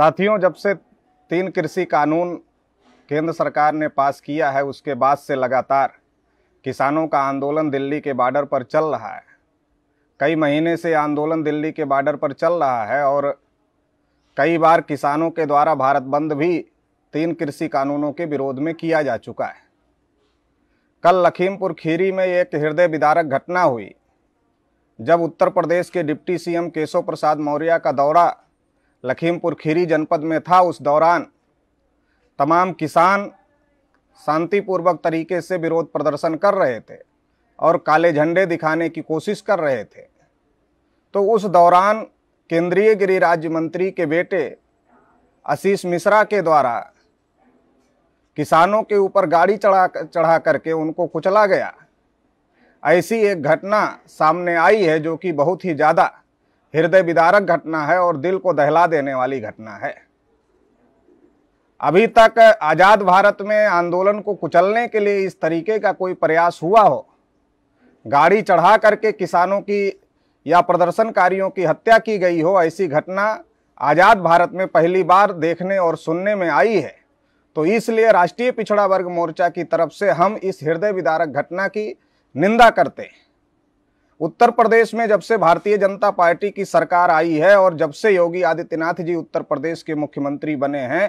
साथियों जब से तीन कृषि कानून केंद्र सरकार ने पास किया है उसके बाद से लगातार किसानों का आंदोलन दिल्ली के बॉर्डर पर चल रहा है कई महीने से आंदोलन दिल्ली के बॉर्डर पर चल रहा है और कई बार किसानों के द्वारा भारत बंद भी तीन कृषि कानूनों के विरोध में किया जा चुका है कल लखीमपुर खीरी में एक हृदय विदारक घटना हुई जब उत्तर प्रदेश के डिप्टी सीएम केशव प्रसाद मौर्य का दौरा लखीमपुर खीरी जनपद में था उस दौरान तमाम किसान शांतिपूर्वक तरीके से विरोध प्रदर्शन कर रहे थे और काले झंडे दिखाने की कोशिश कर रहे थे तो उस दौरान केंद्रीय गृह राज्य मंत्री के बेटे आशीष मिश्रा के द्वारा किसानों के ऊपर गाड़ी चढ़ा चढ़ा करके उनको कुचला गया ऐसी एक घटना सामने आई है जो कि बहुत ही ज़्यादा हृदय विदारक घटना है और दिल को दहला देने वाली घटना है अभी तक आज़ाद भारत में आंदोलन को कुचलने के लिए इस तरीके का कोई प्रयास हुआ हो गाड़ी चढ़ा करके किसानों की या प्रदर्शनकारियों की हत्या की गई हो ऐसी घटना आज़ाद भारत में पहली बार देखने और सुनने में आई है तो इसलिए राष्ट्रीय पिछड़ा वर्ग मोर्चा की तरफ से हम इस हृदय विदारक घटना की निंदा करते हैं उत्तर प्रदेश में जब से भारतीय जनता पार्टी की सरकार आई है और जब से योगी आदित्यनाथ जी उत्तर प्रदेश के मुख्यमंत्री बने हैं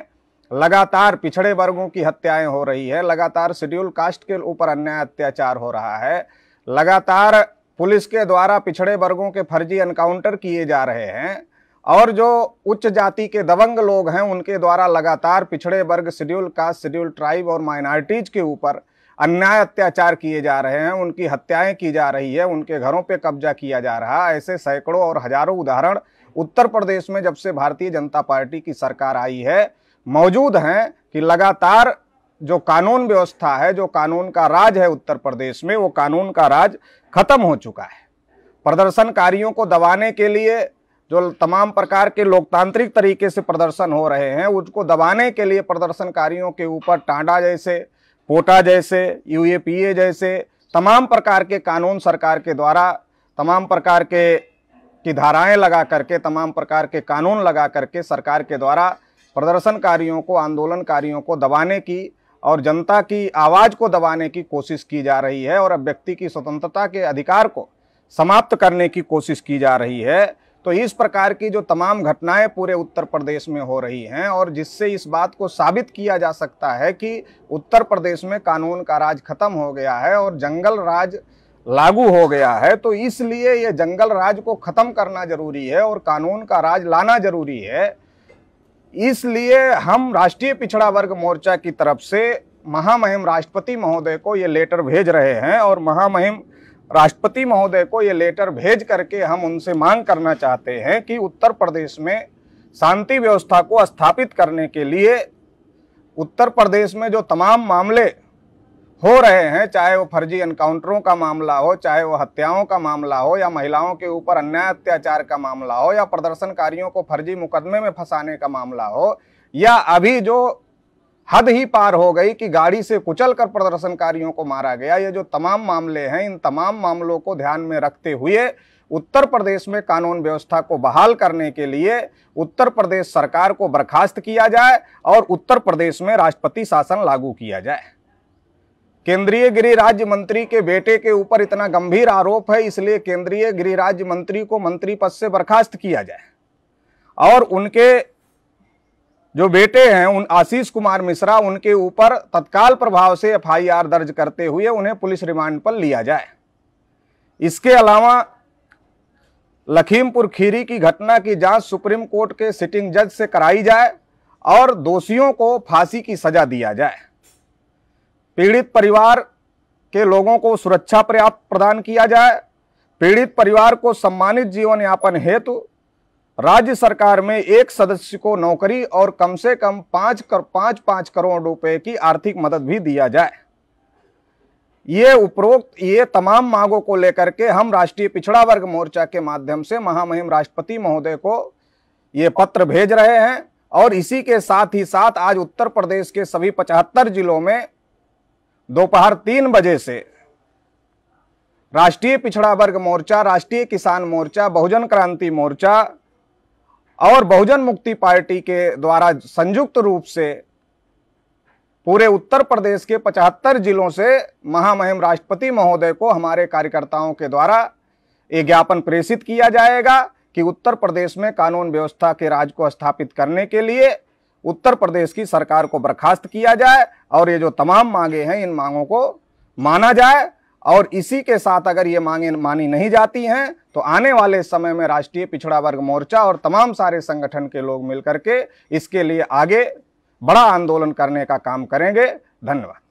लगातार पिछड़े वर्गों की हत्याएं हो रही है लगातार शेड्यूल कास्ट के ऊपर अन्याय अत्याचार हो रहा है लगातार पुलिस के द्वारा पिछड़े वर्गों के फर्जी एनकाउंटर किए जा रहे हैं और जो उच्च जाति के दबंग लोग हैं उनके द्वारा लगातार पिछड़े वर्ग शेड्यूल कास्ट शेड्यूल ट्राइब और माइनॉरिटीज के ऊपर अन्याय अत्याचार किए जा रहे हैं उनकी हत्याएं की जा रही है उनके घरों पे कब्जा किया जा रहा है ऐसे सैकड़ों और हजारों उदाहरण उत्तर प्रदेश में जब से भारतीय जनता पार्टी की सरकार आई है मौजूद हैं कि लगातार जो कानून व्यवस्था है जो कानून का राज है उत्तर प्रदेश में वो कानून का राज खत्म हो चुका है प्रदर्शनकारियों को दबाने के लिए जो तमाम प्रकार के लोकतांत्रिक तरीके से प्रदर्शन हो रहे हैं उसको दबाने के लिए प्रदर्शनकारियों के ऊपर टांडा जैसे पोटा जैसे यूएपीए जैसे तमाम प्रकार के कानून सरकार के द्वारा तमाम प्रकार के की धाराएं लगा करके तमाम प्रकार के कानून लगा करके सरकार के द्वारा प्रदर्शनकारियों को आंदोलनकारियों को दबाने की और जनता की आवाज़ को दबाने की कोशिश की जा रही है और अब व्यक्ति की स्वतंत्रता के अधिकार को समाप्त करने की कोशिश की जा रही है तो इस प्रकार की जो तमाम घटनाएं पूरे उत्तर प्रदेश में हो रही हैं और जिससे इस बात को साबित किया जा सकता है कि उत्तर प्रदेश में कानून का राज खत्म हो गया है और जंगल राज लागू हो गया है तो इसलिए ये जंगल राज को ख़त्म करना जरूरी है और कानून का राज लाना जरूरी है इसलिए हम राष्ट्रीय पिछड़ा वर्ग मोर्चा की तरफ से महामहिम राष्ट्रपति महोदय को ये लेटर भेज रहे हैं और महामहिम राष्ट्रपति महोदय को ये लेटर भेज करके हम उनसे मांग करना चाहते हैं कि उत्तर प्रदेश में शांति व्यवस्था को स्थापित करने के लिए उत्तर प्रदेश में जो तमाम मामले हो रहे हैं चाहे वो फर्जी एनकाउंटरों का मामला हो चाहे वो हत्याओं का मामला हो या महिलाओं के ऊपर अन्याय अत्याचार का मामला हो या प्रदर्शनकारियों को फर्जी मुकदमे में फंसाने का मामला हो या अभी जो हद ही पार हो गई कि गाड़ी से कुचलकर प्रदर्शनकारियों को मारा गया ये जो तमाम मामले हैं इन तमाम मामलों को ध्यान में रखते हुए उत्तर प्रदेश में कानून व्यवस्था को बहाल करने के लिए उत्तर प्रदेश सरकार को बर्खास्त किया जाए और उत्तर प्रदेश में राष्ट्रपति शासन लागू किया जाए केंद्रीय गृह राज्य मंत्री के बेटे के ऊपर इतना गंभीर आरोप है इसलिए केंद्रीय गृह राज्य मंत्री को मंत्री पद से बर्खास्त किया जाए और उनके जो बेटे हैं उन आशीष कुमार मिश्रा उनके ऊपर तत्काल प्रभाव से एफआईआर दर्ज करते हुए उन्हें पुलिस रिमांड पर लिया जाए इसके अलावा लखीमपुर खीरी की घटना की जांच सुप्रीम कोर्ट के सिटिंग जज से कराई जाए और दोषियों को फांसी की सजा दिया जाए पीड़ित परिवार के लोगों को सुरक्षा पर्याप्त प्रदान किया जाए पीड़ित परिवार को सम्मानित जीवन यापन हेतु राज्य सरकार में एक सदस्य को नौकरी और कम से कम पाँच कर पाँच पाँच करोड़ रुपए की आर्थिक मदद भी दिया जाए ये उपरोक्त ये तमाम मांगों को लेकर के हम राष्ट्रीय पिछड़ा वर्ग मोर्चा के माध्यम से महामहिम राष्ट्रपति महोदय को ये पत्र भेज रहे हैं और इसी के साथ ही साथ आज उत्तर प्रदेश के सभी पचहत्तर जिलों में दोपहर तीन बजे से राष्ट्रीय पिछड़ा वर्ग मोर्चा राष्ट्रीय किसान मोर्चा बहुजन क्रांति मोर्चा और बहुजन मुक्ति पार्टी के द्वारा संयुक्त रूप से पूरे उत्तर प्रदेश के 75 जिलों से महामहिम राष्ट्रपति महोदय को हमारे कार्यकर्ताओं के द्वारा ये ज्ञापन प्रेषित किया जाएगा कि उत्तर प्रदेश में कानून व्यवस्था के राज को स्थापित करने के लिए उत्तर प्रदेश की सरकार को बर्खास्त किया जाए और ये जो तमाम मांगे हैं इन मांगों को माना जाए और इसी के साथ अगर ये मांगे मानी नहीं जाती हैं तो आने वाले समय में राष्ट्रीय पिछड़ा वर्ग मोर्चा और तमाम सारे संगठन के लोग मिलकर के इसके लिए आगे बड़ा आंदोलन करने का काम करेंगे धन्यवाद